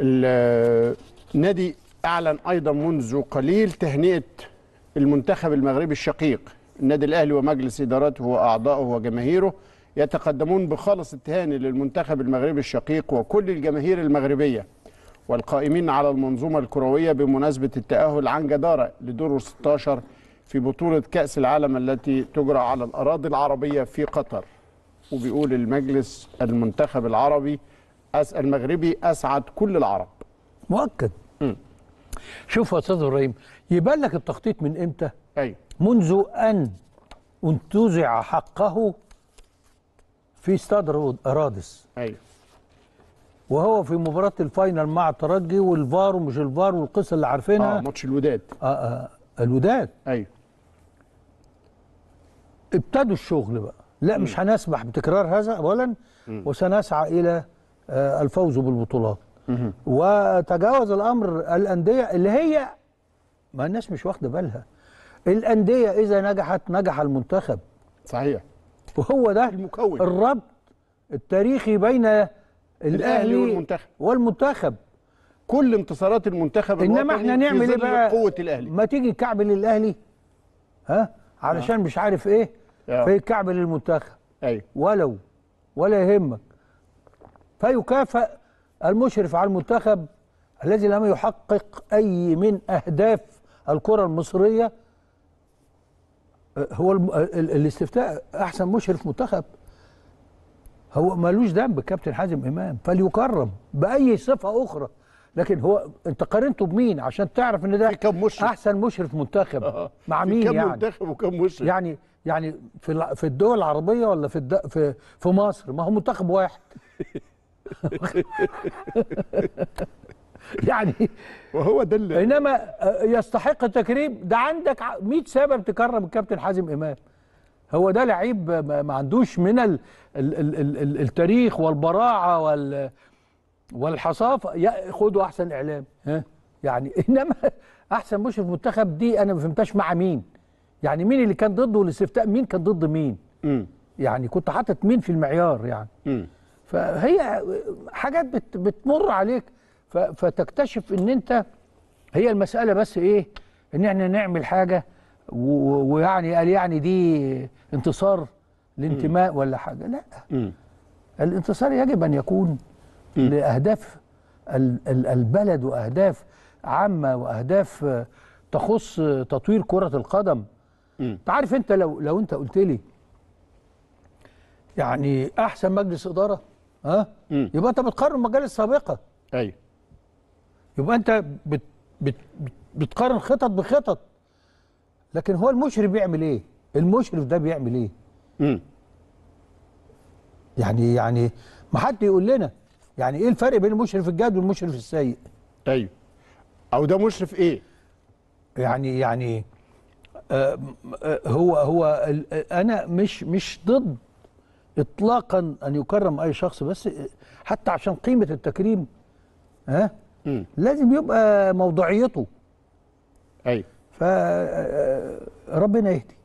النادي اعلن ايضا منذ قليل تهنئه المنتخب المغربي الشقيق النادي الاهلي ومجلس ادارته واعضائه وجماهيره يتقدمون بخالص التهاني للمنتخب المغربي الشقيق وكل الجماهير المغربيه والقائمين على المنظومه الكرويه بمناسبه التاهل عن جداره لدور 16 في بطوله كاس العالم التي تجرى على الاراضي العربيه في قطر وبيقول المجلس المنتخب العربي المغربي اسعد كل العرب مؤكد م. شوف يا استاذ ابراهيم يبان لك التخطيط من امتى ايوه منذ ان انتزع حقه في استاد ارادس ايوه وهو في مباراه الفاينل مع الترجي والفار ومش الفار والقصه اللي عارفينها اه ماتش الوداد آه, آه الوداد ايوه ابتدوا الشغل بقى لا مم. مش هنسمح بتكرار هذا اولا وسنسعى الى آه، الفوز بالبطولات وتجاوز الامر الانديه اللي هي ما الناس مش واخده بالها الانديه اذا نجحت نجح المنتخب صحيح وهو ده المكون الربط التاريخي بين الاهلي, الأهلي والمنتخب والمنتخب كل انتصارات المنتخب انما احنا نعمل ايه بقى قوه الاهلي ما تيجي الكعب للاهلي ها علشان آه. مش عارف ايه آه. في فيكعبل للمنتخب ايوه ولو ولا يهمك فيكافئ المشرف على المنتخب الذي لم يحقق أي من أهداف الكرة المصرية أه، هو الاستفتاء أحسن مشرف منتخب هو مالوش ذنب كابتن حازم إمام فليكرم بأي صفة أخرى لكن هو انت قارنته بمين عشان تعرف ان ده كم مشرف. احسن مشرف منتخب مع مين كم يعني منتخب وكم مشرف يعني يعني في في الدول العربيه ولا في الد... في في مصر ما هو منتخب واحد يعني وهو ده اللي انما آه، يستحق التكريم ده عندك 100 سبب تكرم الكابتن حازم امام هو ده لعيب ما عندوش من الـ الـ الـ الـ الـ التاريخ والبراعه وال والحصافه يا خدوا احسن اعلام ها يعني انما احسن مشرف منتخب دي انا ما فهمتهاش مع مين يعني مين اللي كان ضده الاستفتاء مين كان ضد مين م. يعني كنت حاطط مين في المعيار يعني م. فهي حاجات بت بتمر عليك فتكتشف ان انت هي المساله بس ايه ان احنا نعمل حاجه ويعني قال يعني دي انتصار لانتماء ولا حاجه لا م. الانتصار يجب ان يكون م. لاهداف البلد واهداف عامه واهداف تخص تطوير كره القدم انت عارف انت لو لو انت قلت لي يعني احسن مجلس اداره ها مم. يبقى انت بتقارن مجالس السابقه ايوه يبقى انت بت بت بتقارن خطط بخطط لكن هو المشرف بيعمل ايه المشرف ده بيعمل ايه مم. يعني يعني ما حد يقول لنا يعني ايه الفرق بين المشرف الجاد والمشرف السيء ايوه او ده مشرف ايه يعني يعني آه, آه، هو هو آه، انا مش مش ضد اطلاقا ان يكرم اي شخص بس حتى عشان قيمه التكريم ها م. لازم يبقى موضوعيته ايوه فربنا يهدي